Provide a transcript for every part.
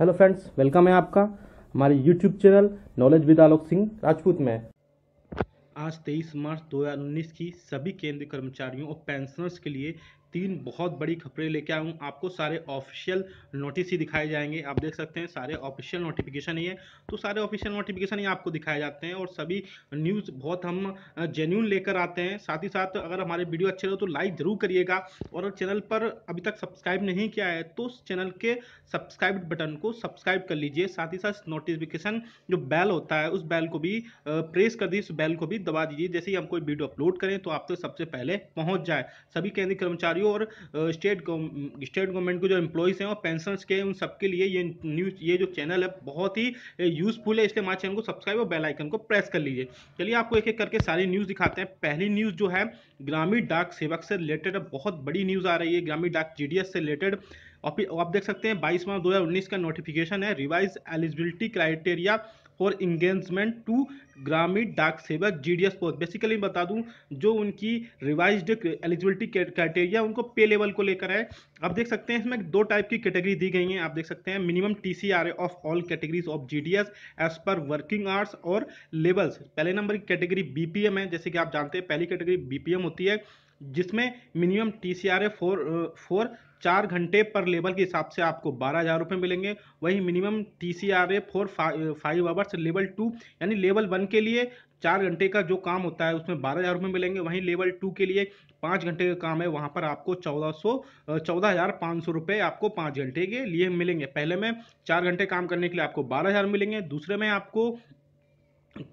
hello friends welcome है आपका हमारे YouTube channel knowledge with Alok Singh Rajput में आज 23 मार्च 2019 की सभी केंद्रीय कर्मचारियों और पेंशनर्स के लिए तीन बहुत बड़ी खबरें लेके आया हूँ आपको सारे ऑफिशियल नोटिस ही दिखाए जाएंगे आप देख सकते हैं सारे ऑफिशियल नोटिफिकेशन ही है तो सारे ऑफिशियल नोटिफिकेशन ही आपको दिखाए जाते हैं और सभी न्यूज़ बहुत हम जेन्यून लेकर आते हैं साथ ही साथ अगर हमारे वीडियो अच्छे रहे तो लाइक ज़रूर करिएगा और चैनल पर अभी तक सब्सक्राइब नहीं किया है तो चैनल के सब्सक्राइब बटन को सब्सक्राइब कर लीजिए साथ ही साथ नोटिफिकेशन जो बैल होता है उस बैल को भी प्रेस कर दीजिए उस बैल को भी दबा दीजिए जैसे ही हम कोई वीडियो अपलोड करें तो आप तक तो सबसे पहले पहुँच जाए सभी केंद्रीय कर्मचारियों कर्मचारियों और स्टेट स्टेट गवर्नमेंट के जो एम्प्लॉयज़ हैं और पेंशन के उन सबके लिए ये न्यूज़ ये जो चैनल है बहुत ही यूजफुल है इसलिए हमारे चैनल को सब्सक्राइब और बेल आइकन को प्रेस कर लीजिए चलिए आपको एक एक करके सारी न्यूज़ दिखाते हैं पहली न्यूज़ जो है ग्रामीण डाक सेवक से रिलेटेड बहुत बड़ी न्यूज़ आ रही है ग्रामीण डाक जी से रिलेटेड आप देख सकते हैं बाईस मार्च 2019 का नोटिफिकेशन है revise eligibility criteria for engagement to Gramin Dak Sevak G D S post basically बता दूं जो उनकी रिवाइज एलिजिबिलिटी क्राइटेरिया उनको पे लेवल को लेकर है आप देख सकते हैं इसमें दो टाइप की कैटेगरी दी गई हैं आप देख सकते हैं minimum T C R of all categories of G D S as per working hours और लेवल्स पहले नंबर की कैटेगरी बी पी एम है जैसे कि आप जानते हैं पहली कैटेगरी बी पी एम होती है जिसमें minimum T C R A for four चार घंटे पर लेवल के हिसाब से आपको बारह हज़ार रुपये मिलेंगे वहीं minimum T C R A for five hours level two यानी लेवल वन के लिए चार घंटे का जो काम होता है उसमें बारह हज़ार रुपये मिलेंगे वहीं लेवल टू के लिए पाँच घंटे का काम है वहाँ पर आपको चौदह सौ चौदह हज़ार पाँच सौ रुपये आपको पाँच घंटे के लिए मिलेंगे पहले में चार घंटे काम करने के लिए आपको बारह हज़ार मिलेंगे दूसरे में आपको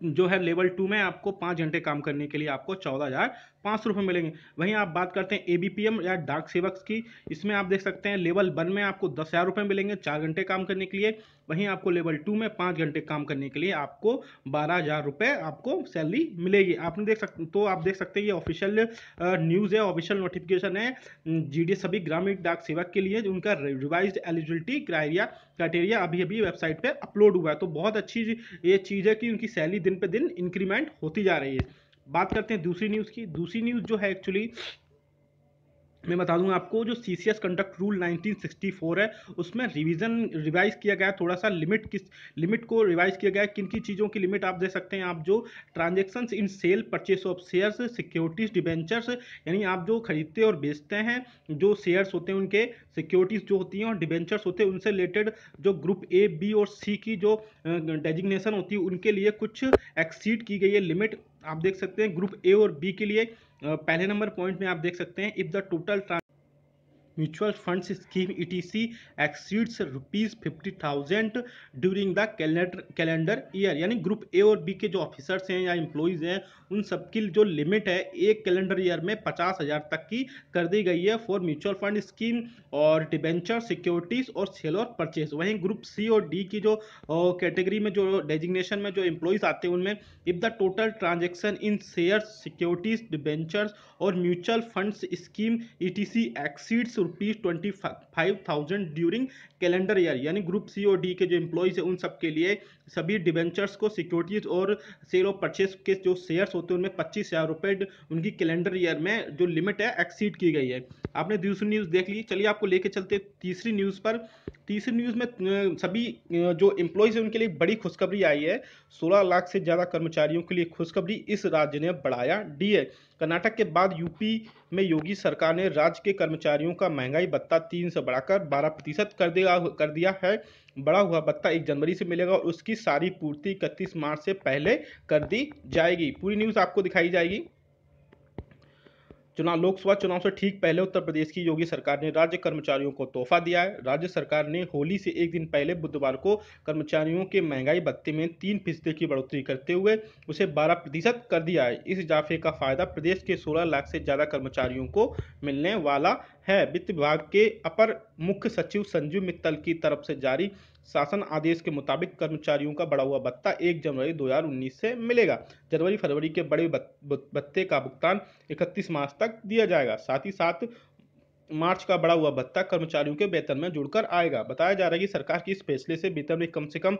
जो है लेवल टू में आपको पाँच घंटे काम करने के लिए आपको चौदह हज़ार पाँच रुपये मिलेंगे वहीं आप बात करते हैं एबीपीएम या डाक सेवक की इसमें आप देख सकते हैं लेवल वन में आपको दस हज़ार रुपये मिलेंगे चार घंटे काम करने के लिए वहीं आपको लेवल टू में पाँच घंटे काम करने के लिए आपको बारह हज़ार रुपये आपको सैलरी मिलेगी आपने देख सकते तो आप देख सकते हैं ये ऑफिशियल न्यूज़ है ऑफिशियल नोटिफिकेशन है जी सभी ग्रामीण डाक सेवक के लिए उनका रिवाइज एलिजिबिलिटी क्राइटेरिया क्राइटेरिया अभी अभी वेबसाइट पर अपलोड हुआ है तो बहुत अच्छी ये चीज़ है कि उनकी सैलरी दिन पे दिन इंक्रीमेंट होती जा रही है बात करते हैं दूसरी न्यूज़ की दूसरी न्यूज़ जो है एक्चुअली मैं बता दूंगा आपको जो C C S conduct rule 1964 है उसमें रिवीजन रिवाइज किया गया थोड़ा सा लिमिट किस लिमिट को रिवाइज किया गया किन किन चीज़ों की लिमिट आप दे सकते हैं आप जो transaction in sale purchase of shares securities debentures यानी आप जो खरीदते और बेचते हैं जो शेयर्स होते हैं उनके सिक्योरिटीज़ जो होती हैं और डिबेंचर्स होते हैं उनसे रिलेटेड जो ग्रुप ए बी और सी की जो डेजिग्नेशन होती है उनके लिए कुछ एक्सीड की गई है लिमिट आप देख सकते हैं ग्रुप ए और बी के लिए पहले नंबर पॉइंट में आप देख सकते हैं if the total scheme E T C exceeds rupees fifty thousand during the calendar calendar year यानी ग्रुप ए और बी के जो ऑफिसर्स हैं या इम्प्लॉयज़ हैं उन सबकी जो लिमिट है एक कैलेंडर ईयर में पचास हज़ार तक की कर दी गई है फॉर म्यूचुअल फंड स्कीम और डिबेंचर सिक्योरिटीज़ और सेल और परचेज वहीं ग्रुप सी और डी की जो कैटेगरी में जो डेजिग्नेशन में जो एम्प्लॉयज़ आते हैं उनमें if the total transaction in share securities debentures और mutual funds scheme E T C exceeds rupees twenty five thousand during calendar year यानी ग्रुप सी और डी के जो इम्प्लॉयज हैं उन सब के लिए सभी डिवेंचर्स को सिक्योरिटीज़ और सेल ऑफ परचेज के जो शेयर्स होते हैं उनमें पच्चीस हज़ार रुपये उनकी कैलेंडर ईयर में जो लिमिट है एक्सीड की गई है आपने दूसरी न्यूज़ देख ली चलिए आपको लेके चलते तीसरी न्यूज़ पर तीसरी न्यूज़ में सभी जो एम्प्लॉयज़ हैं उनके लिए बड़ी खुशखबरी आई है 16 लाख से ज़्यादा कर्मचारियों के लिए खुशखबरी इस राज्य ने बढ़ाया डीए कर्नाटक के बाद यूपी में योगी सरकार ने राज्य के कर्मचारियों का महंगाई भत्ता तीन से बढ़ाकर बारह प्रतिशत कर दिया कर दिया है बढ़ा हुआ भत्ता एक जनवरी से मिलेगा और उसकी सारी पूर्ति इकतीस मार्च से पहले कर दी जाएगी पूरी न्यूज़ आपको दिखाई जाएगी चुनाव लोकसभा चुनाव से ठीक पहले उत्तर प्रदेश की योगी सरकार ने राज्य कर्मचारियों को तोहफा दिया है राज्य सरकार ने होली से एक दिन पहले बुधवार को कर्मचारियों के महंगाई भत्ते में तीन फीसदी की बढ़ोतरी करते हुए उसे बारह प्रतिशत कर दिया है इस इजाफे का फायदा प्रदेश के सोलह लाख से ज्यादा कर्मचारियों को मिलने वाला है वित्त विभाग के अपर मुख्य सचिव संजीव मित्तल की तरफ से जारी शासन आदेश के मुताबिक कर्मचारियों का बढ़ा हुआ भत्ता 1 जनवरी 2019 से मिलेगा जनवरी फरवरी के बड़े भत्ते का भुगतान 31 मार्च तक दिया जाएगा साथ ही साथ मार्च का बढ़ा हुआ भत्ता कर्मचारियों के वेतन में जुड़कर आएगा बताया जा रहा है कि सरकार की इस फैसले से वेतन में कम से कम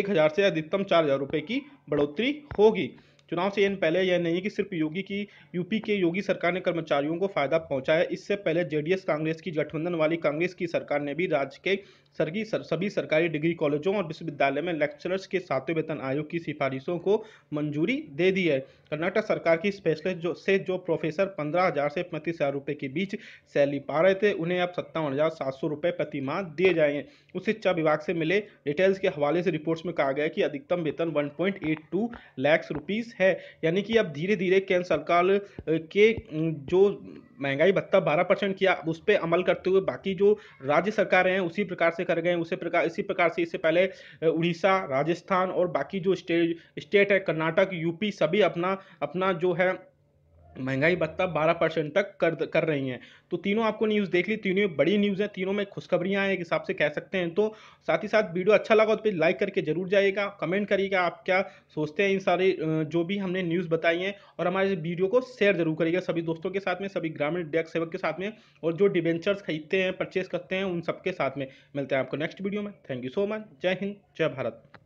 एक से अधिकतम चार की बढ़ोतरी होगी चुनाव से इन पहले यह नहीं कि सिर्फ योगी की यूपी के योगी सरकार ने कर्मचारियों को फायदा पहुंचाया इससे पहले जेडीएस कांग्रेस की गठबंधन वाली कांग्रेस की सरकार ने भी राज्य के सरगी सर, सभी सरकारी डिग्री कॉलेजों और विश्वविद्यालय में लेक्चरर्स के सातवें वेतन आयोग की सिफारिशों को मंजूरी दे दी है कर्नाटक सरकार की इस फैसले जो से जो प्रोफेसर पंद्रह हजार से पैंतीस हजार रुपये के बीच सैलरी पा रहे थे उन्हें अब सत्तावन हजार सात सौ रुपये प्रति माह दिए जाएंगे उस शिक्षा विभाग से मिले डिटेल्स के हवाले से रिपोर्ट्स में कहा गया कि अधिकतम वेतन one point two lakhs rupees है यानी कि अब धीरे धीरे केंद्र सरकार के जो महंगाई भत्ता बारह परसेंट किया उस पर अमल करते हुए बाकी जो राज्य सरकारें हैं उसी प्रकार से कर गए हैं उसी प्रकार इसी प्रकार से इससे पहले उड़ीसा राजस्थान और बाकी जो स्टेट स्टेट है कर्नाटक यूपी सभी अपना अपना जो है महंगाई भत्ता बारह परसेंट तक कर कर रही हैं तो तीनों आपको न्यूज़ देख ली तीनों बड़ी न्यूज़ हैं तीनों में खुशखबरियाँ हैं एक हिसाब से कह सकते हैं तो साथ ही साथ वीडियो अच्छा लगा तो प्लीज़ लाइक करके जरूर जाइएगा कमेंट करिएगा आप क्या सोचते हैं इन सारे जो भी हमने न्यूज़ बताई हैं और हमारे वीडियो को शेयर जरूर करिएगा सभी दोस्तों के साथ में सभी ग्रामीण डेस्क सेवक के साथ में और जो डिवेंचर्स खरीदते हैं परचेज करते हैं उन सबके साथ में मिलते हैं आपको नेक्स्ट वीडियो में थैंक यू सो मच जय हिंद जय भारत